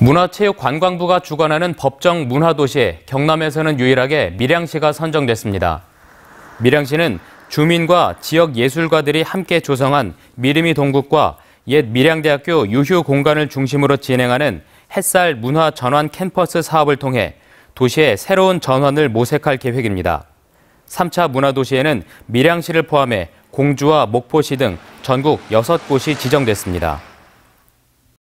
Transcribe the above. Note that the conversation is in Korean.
문화체육관광부가 주관하는 법정 문화도시 경남에서는 유일하게 밀양시가 선정됐습니다. 밀양시는 주민과 지역 예술가들이 함께 조성한 미르미 동국과 옛 밀양대학교 유휴 공간을 중심으로 진행하는 햇살 문화 전환 캠퍼스 사업을 통해 도시의 새로운 전환을 모색할 계획입니다. 3차 문화도시에는 밀양시를 포함해 공주와 목포시 등 전국 6곳이 지정됐습니다.